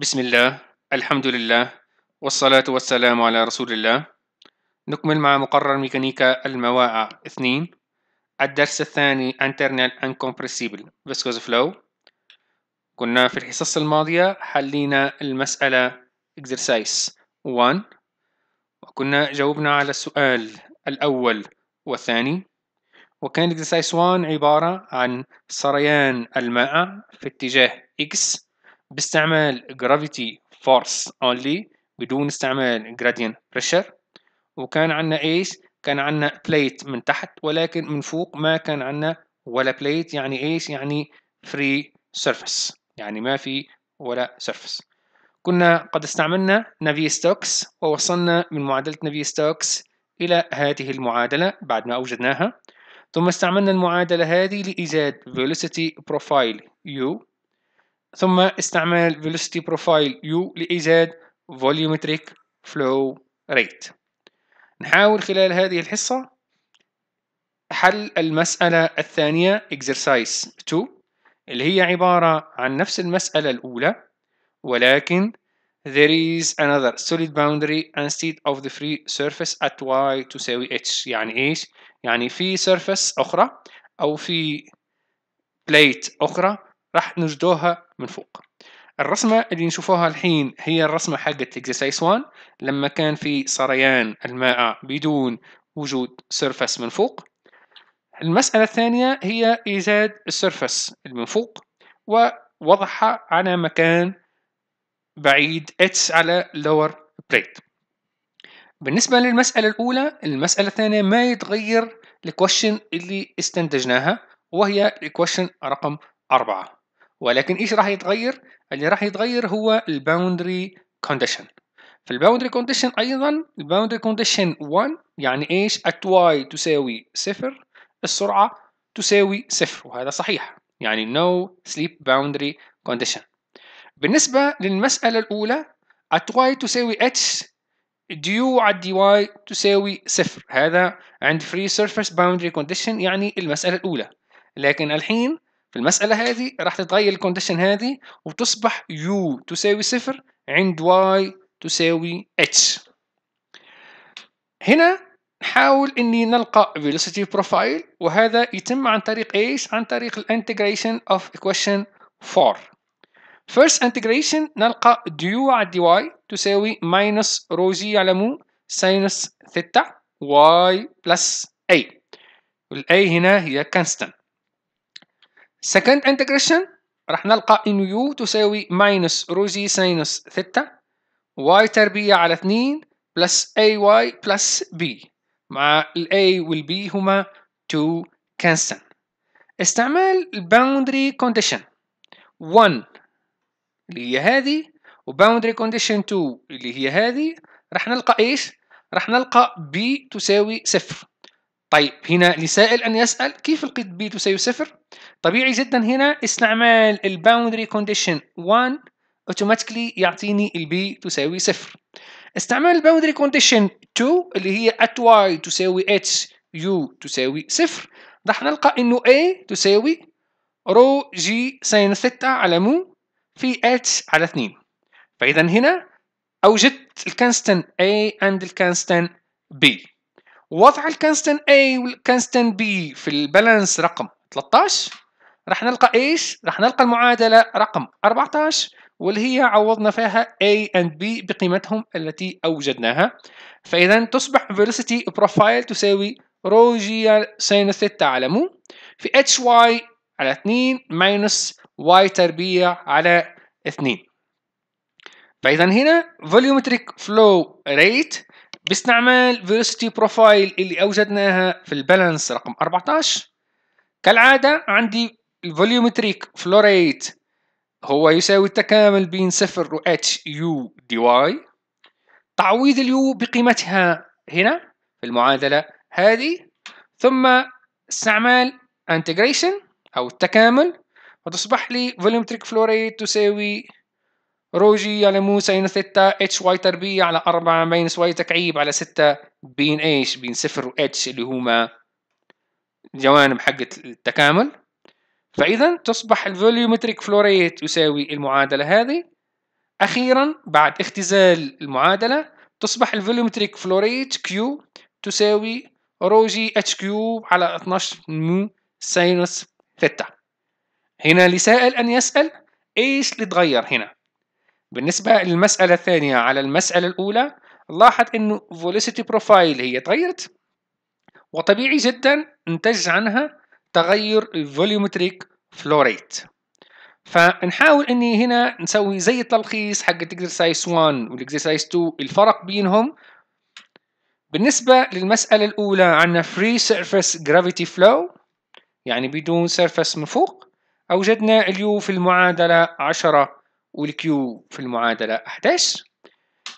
بسم الله الحمد لله والصلاة والسلام على رسول الله نكمل مع مقرر ميكانيكا المواقع اثنين الدرس الثاني internal uncompressible viscous flow كنا في الحصص الماضية حلينا المسألة exercise 1 وكنا جاوبنا على السؤال الأول والثاني وكان exercise 1 عبارة عن سريان الماء في اتجاه x باستعمال gravity force اونلي بدون استعمال gradient pressure وكان عندنا ايش كان عندنا بليت من تحت ولكن من فوق ما كان عندنا ولا بليت يعني ايش يعني فري سيرفيس يعني ما في ولا سيرفيس كنا قد استعملنا نافي ستوكس ووصلنا من معادلة نافي ستوكس إلى هذه المعادلة بعد ما أوجدناها ثم استعملنا المعادلة هذه لإيجاد velocity profile U ثم استعمال velocity profile U لإيجاد volumetric flow rate نحاول خلال هذه الحصة حل المسألة الثانية exercise 2 اللي هي عبارة عن نفس المسألة الأولى ولكن there is another solid boundary instead of the free surface at y تساوي h يعني ايش؟ يعني في surface أخرى أو في plate أخرى راح نجدوها من فوق الرسمة اللي نشوفوها الحين هي الرسمة حقت اكزرسايز 1 لما كان في سريان الماء بدون وجود سيرفس من فوق المسألة الثانية هي إيجاد السيرفس من فوق ووضعها على مكان بعيد اتس على lower بليت بالنسبة للمسألة الأولى المسألة الثانية ما يتغير الكوشن اللي استنتجناها وهي الكوشن رقم أربعة ولكن ايش راح يتغير اللي راح يتغير هو الباوندري كونديشن فالباوندري كونديشن ايضا الباوندري كونديشن 1 يعني ايش ات واي تساوي صفر السرعه تساوي صفر وهذا صحيح يعني no sleep boundary condition بالنسبه للمساله الاولى ات y تساوي h du على dy تساوي صفر هذا عند free surface boundary condition يعني المساله الاولى لكن الحين في المسألة هذه راح تتغير الكونديشن هذه وتصبح U تساوي صفر عند Y تساوي H هنا نحاول اني نلقى velocity profile وهذا يتم عن طريق ايش عن طريق الانتجريشن of equation 4 first integration نلقى du على dy تساوي minus rho g على مو sinus theta y plus a والاي هنا هي constant second integration راح نلقى ان يو تساوي ماينس رو جي ساينس ثيتا واي تربيع على 2 بلس اي واي بلس بي مع الاي والبي هما تو كانسل استعمال الباوندري كونديشن 1 اللي هي هذه وباوندري كونديشن 2 اللي هي هذه راح نلقى ايش راح نلقى بي تساوي صفر طيب هنا لسائل ان يسال كيف لقيت بي تساوي صفر طبيعي جدا هنا استعمال الباوندري كونديشن 1 اوتوماتيكلي يعطيني البي تساوي صفر استعمال الباوندري كونديشن 2 اللي هي ات واي تساوي اتش يو تساوي صفر راح نلقى انه a تساوي رو جي سين ثيتا على مو في اتش على 2 فاذا هنا اوجدت الكونستانت A and الكونستانت B وضع الكونستانت A والكونستانت B في البالانس رقم 13 راح نلقى ايش؟ راح نلقى المعادلة رقم 14 واللي هي عوضنا فيها A and B بقيمتهم التي أوجدناها فإذا تصبح velocity profile تساوي رو جي سين ثيتا على مو في HY على 2 ماينس Y تربيع على 2 فإذا هنا volumetric flow rate باستعمال velocity profile اللي أوجدناها في البالانس رقم 14 كالعادة عندي الفوليومتريك فلو ريت هو يساوي التكامل بين صفر و اتش يو دي واي تعويض اليو بقيمتها هنا في المعادلة هذه ثم استعمال انتجريشن أو التكامل وتصبح لي فوليومتريك فلو ريت تساوي رو جي على مو سين ثيتا اتش واي تربيع على أربعة ماينس واي تكعيب على ستة بين ايش بين صفر و اتش اللي هما جوانب حقة التكامل فإذا تصبح الفوليومتريك فلو ريت يساوي المعادلة هذه أخيرا بعد اختزال المعادلة تصبح الفوليومتريك فلو ريت كيو تساوي رو جي اتش كيوب على 12 مو ساينس ثيتا هنا لسائل أن يسأل إيش اللي تغير هنا بالنسبة للمسألة الثانية على المسألة الأولى لاحظ أنه فوليسيتي بروفايل هي تغيرت وطبيعي جدا نتج عنها تغير الفوليومتريك فلو ريت فنحاول اني هنا نسوي زي التلخيص حق الاكزرسايز 1 والاكزرسايز 2 الفرق بينهم بالنسبة للمسألة الأولى عندنا فري سيرفيس جرافيتي فلو يعني بدون سيرفيس من فوق أوجدنا اليو في المعادلة 10 والكيو في المعادلة 11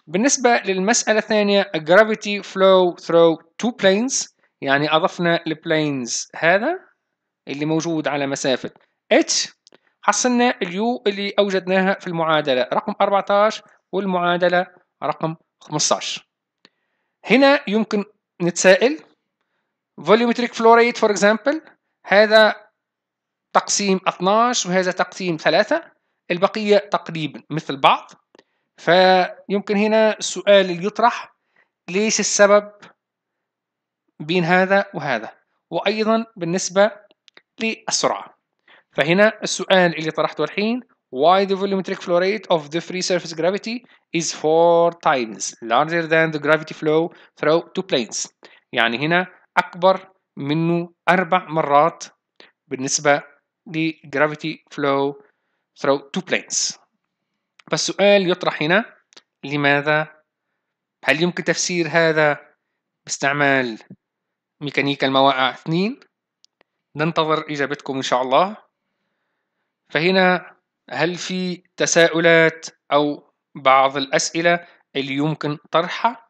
بالنسبة للمسألة الثانية gravity flow through two planes يعني أضفنا البلينز هذا اللي موجود على مسافة h حصلنا اليو اللي أوجدناها في المعادلة رقم 14 والمعادلة رقم 15 هنا يمكن نتساءل volumetric flow rate for example هذا تقسيم 12 وهذا تقسيم 3 البقية تقريبا مثل بعض فيمكن هنا السؤال اللي يطرح ليش السبب بين هذا وهذا وأيضا بالنسبة للسرعة فهنا السؤال اللي طرحته الحين why the volumetric flow rate of the free surface gravity is four times larger than the gravity flow through two planes يعني هنا أكبر منه أربع مرات بالنسبة لجرافيتي فلو through two planes فالسؤال يطرح هنا لماذا هل يمكن تفسير هذا باستعمال ميكانيكا المواقع 2 ننتظر إجابتكم إن شاء الله فهنا هل في تساؤلات أو بعض الأسئلة اللي يمكن طرحها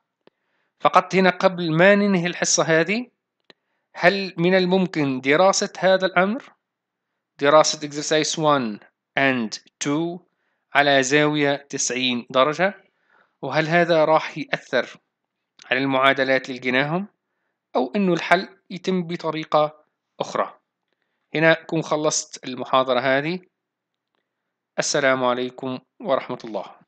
فقط هنا قبل ما ننهي الحصة هذه هل من الممكن دراسة هذا الأمر دراسة exercise 1 and 2 على زاوية 90 درجة وهل هذا راح يأثر على المعادلات اللي لقيناهم أو أنه الحل يتم بطريقة أخرى هنا أكون خلصت المحاضرة هذه السلام عليكم ورحمة الله